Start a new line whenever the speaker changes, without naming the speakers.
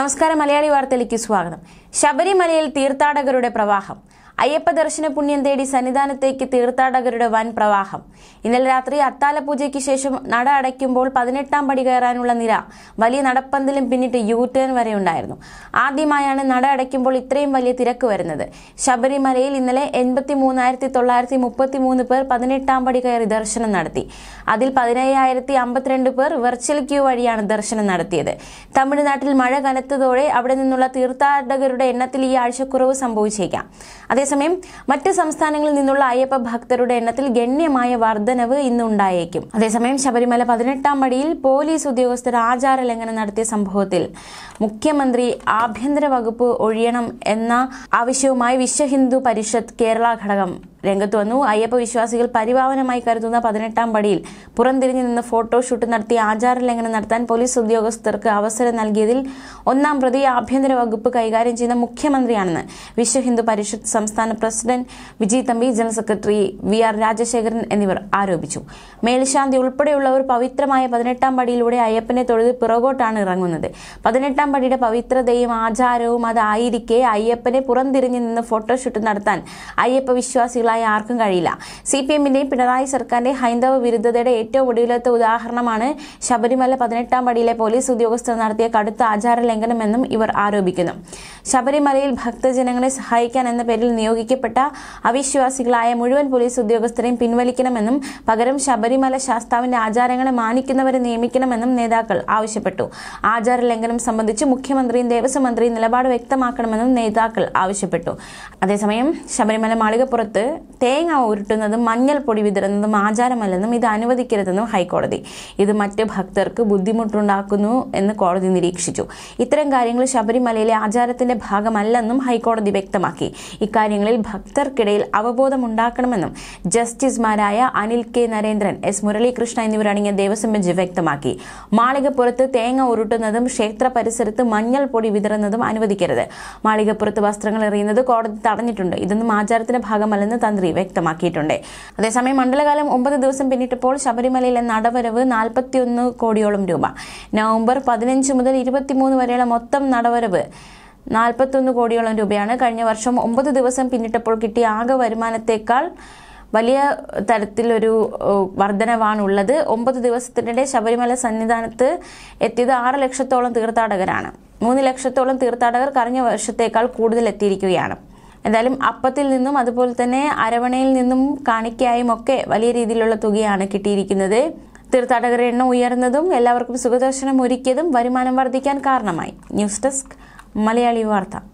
നമസ്കാരം മലയാളി വാർത്തയിലേക്ക് സ്വാഗതം ശബരിമലയിൽ തീർത്ഥാടകരുടെ പ്രവാഹം അയ്യപ്പ ദർശന പുണ്യം തേടി സന്നിധാനത്തേക്ക് തീർത്ഥാടകരുടെ വൻ പ്രവാഹം ഇന്നലെ രാത്രി അത്താല പൂജയ്ക്ക് ശേഷം നട അടയ്ക്കുമ്പോൾ പതിനെട്ടാം പടി കയറാനുള്ള നിര വലിയ നടപ്പന്തലും പിന്നിട്ട് യൂ ടേൺ വരെ ഉണ്ടായിരുന്നു ആദ്യമായാണ് നട അടയ്ക്കുമ്പോൾ ഇത്രയും വലിയ തിരക്ക് വരുന്നത് ശബരിമലയിൽ ഇന്നലെ എൺപത്തി മൂന്നായിരത്തി തൊള്ളായിരത്തി മുപ്പത്തി മൂന്ന് പേർ പതിനെട്ടാം പടി കയറി ദർശനം നടത്തി അതിൽ പതിനയ്യായിരത്തി അമ്പത്തിരണ്ട് പേർ വെർച്വൽ ക്യൂ വഴിയാണ് ദർശനം നടത്തിയത് തമിഴ്നാട്ടിൽ മഴ കനത്തതോടെ അവിടെ നിന്നുള്ള തീർത്ഥാടകരുടെ എണ്ണത്തിൽ ഈ ആഴ്ച കുറവ് സംഭവിച്ചേക്കാം അതേസമയം അതേസമയം മറ്റ് സംസ്ഥാനങ്ങളിൽ നിന്നുള്ള അയ്യപ്പ ഭക്തരുടെ എണ്ണത്തിൽ ഗണ്യമായ വർധനവ് ഇന്നുണ്ടായേക്കും അതേസമയം ശബരിമല പതിനെട്ടാം പടിയിൽ പോലീസ് ഉദ്യോഗസ്ഥർ ആചാര ലംഘനം നടത്തിയ സംഭവത്തിൽ മുഖ്യമന്ത്രി ആഭ്യന്തര വകുപ്പ് ഒഴിയണം എന്ന ആവശ്യവുമായി വിശ്വ ഹിന്ദു പരിഷത്ത് കേരള ഘടകം രംഗത്ത് വന്നു അയ്യപ്പ വിശ്വാസികൾ പരിഭാവനമായി കരുതുന്ന പതിനെട്ടാം പടിയിൽ പുറംതിരിഞ്ഞു നിന്ന് ഫോട്ടോഷൂട്ട് നടത്തി ആചാരലംഘനം നടത്താൻ പോലീസ് ഉദ്യോഗസ്ഥർക്ക് അവസരം നൽകിയതിൽ ഒന്നാം പ്രതി ആഭ്യന്തര വകുപ്പ് കൈകാര്യം ചെയ്യുന്ന മുഖ്യമന്ത്രിയാണെന്ന് വിശ്വ ഹിന്ദു പരിഷത്ത് സംസ്ഥാന president Vijay Thampi general secretary V R Rajasekharan എന്നിവർ ആരോപിച്ചു മേൽശാന്തി ഉൾപ്പെടെയുള്ളവർ പവിത്രമായ പതിനെട്ടാം പടിയിലൂടെ അയ്യപ്പനെ തൊഴുത് പിറകോട്ടാണ് ഇറങ്ങുന്നത് പതിനെട്ടാം പടിയുടെ പവിത്രതയും ആചാരവും അതായിരിക്കെ അയ്യപ്പനെ പുറംതിരിഞ്ഞു നിന്ന് ഫോട്ടോഷൂട്ട് നടത്താൻ അയ്യപ്പ വിശ്വാസികൾ കളയാൻ ആർക്കും കഴിയില്ല സി പി എമ്മിന്റെയും പിണറായി സർക്കാരിന്റെ ഹൈന്ദവ വിരുദ്ധതയുടെ ഏറ്റവും ഒടുവിലത്തെ ഉദാഹരണമാണ് ശബരിമല പതിനെട്ടാം പടിയിലെ പോലീസ് ഉദ്യോഗസ്ഥർ നടത്തിയ കടുത്ത ആചാര ലംഘനമെന്നും ഇവർ ആരോപിക്കുന്നു ശബരിമലയിൽ ഭക്തജനങ്ങളെ സഹായിക്കാൻ എന്ന പേരിൽ നിയോഗിക്കപ്പെട്ട അവിശ്വാസികളായ മുഴുവൻ പോലീസ് ഉദ്യോഗസ്ഥരെയും പിൻവലിക്കണമെന്നും പകരം ശബരിമല ശാസ്താവിന്റെ ആചാരങ്ങളെ മാനിക്കുന്നവരെ നിയമിക്കണമെന്നും നേതാക്കൾ ആവശ്യപ്പെട്ടു ആചാര ലംഘനം സംബന്ധിച്ച് മുഖ്യമന്ത്രിയും ദേവസ്വം മന്ത്രിയും നിലപാട് വ്യക്തമാക്കണമെന്നും നേതാക്കൾ ആവശ്യപ്പെട്ടു അതേസമയം ശബരിമല മാളികപ്പുറത്ത് തേങ്ങ ഉരുട്ടുന്നതും മഞ്ഞൾ പൊടി വിതരുന്നതും ആചാരമല്ലെന്നും ഇത് അനുവദിക്കരുതെന്നും ഹൈക്കോടതി ഇത് മറ്റ് ഭക്തർക്ക് ബുദ്ധിമുട്ടുണ്ടാക്കുന്നു എന്ന് കോടതി നിരീക്ഷിച്ചു ഇത്തരം കാര്യങ്ങൾ ശബരിമലയിലെ ആചാരത്തിന്റെ സർക്കാരിന്റെ ഭാഗമല്ലെന്നും ഹൈക്കോടതി വ്യക്തമാക്കി ഇക്കാര്യങ്ങളിൽ ഭക്തർക്കിടയിൽ അവബോധമുണ്ടാക്കണമെന്നും ജസ്റ്റിസുമാരായ അനിൽ കെ നരേന്ദ്രൻ എസ് മുരളീകൃഷ്ണ എന്നിവരടങ്ങിയ ദേവസ്വം ബെഞ്ച് വ്യക്തമാക്കി മാളികപ്പുറത്ത് തേങ്ങ ഉരുട്ടുന്നതും ക്ഷേത്ര പരിസരത്ത് മഞ്ഞൾ പൊടി വിതറുന്നതും അനുവദിക്കരുത് മാളികപ്പുറത്ത് വസ്ത്രങ്ങൾ എറിയുന്നത് കോടതി തടഞ്ഞിട്ടുണ്ട് ഇതൊന്നും ആചാരത്തിന്റെ ഭാഗമല്ലെന്ന് തന്ത്രി വ്യക്തമാക്കിയിട്ടുണ്ട് അതേസമയം മണ്ഡലകാലം ഒമ്പത് ദിവസം പിന്നിട്ടപ്പോൾ ശബരിമലയിലെ നടവരവ് നാൽപ്പത്തിയൊന്ന് കോടിയോളം രൂപ നവംബർ പതിനഞ്ച് മുതൽ ഇരുപത്തിമൂന്ന് വരെയുള്ള മൊത്തം നടവരവ് നാൽപ്പത്തൊന്ന് കോടിയോളം രൂപയാണ് കഴിഞ്ഞ വർഷം ഒമ്പത് ദിവസം പിന്നിട്ടപ്പോൾ കിട്ടിയ ആകെ വരുമാനത്തേക്കാൾ വലിയ തരത്തിലൊരു വർധനവാണുള്ളത് ഒമ്പത് ദിവസത്തിനിടെ ശബരിമല സന്നിധാനത്ത് എത്തിയത് ആറ് ലക്ഷത്തോളം തീർത്ഥാടകരാണ് മൂന്ന് ലക്ഷത്തോളം തീർത്ഥാടകർ കഴിഞ്ഞ വർഷത്തേക്കാൾ കൂടുതൽ എത്തിയിരിക്കുകയാണ് എന്തായാലും അപ്പത്തിൽ നിന്നും അതുപോലെ തന്നെ അരവണയിൽ നിന്നും കാണിക്കായും ഒക്കെ വലിയ രീതിയിലുള്ള തുകയാണ് കിട്ടിയിരിക്കുന്നത് തീർത്ഥാടകരുടെ എണ്ണം ഉയർന്നതും എല്ലാവർക്കും സുഖദർശനം ഒരുക്കിയതും വരുമാനം വർദ്ധിക്കാൻ കാരണമായി ന്യൂസ് ഡെസ്ക് malia libarta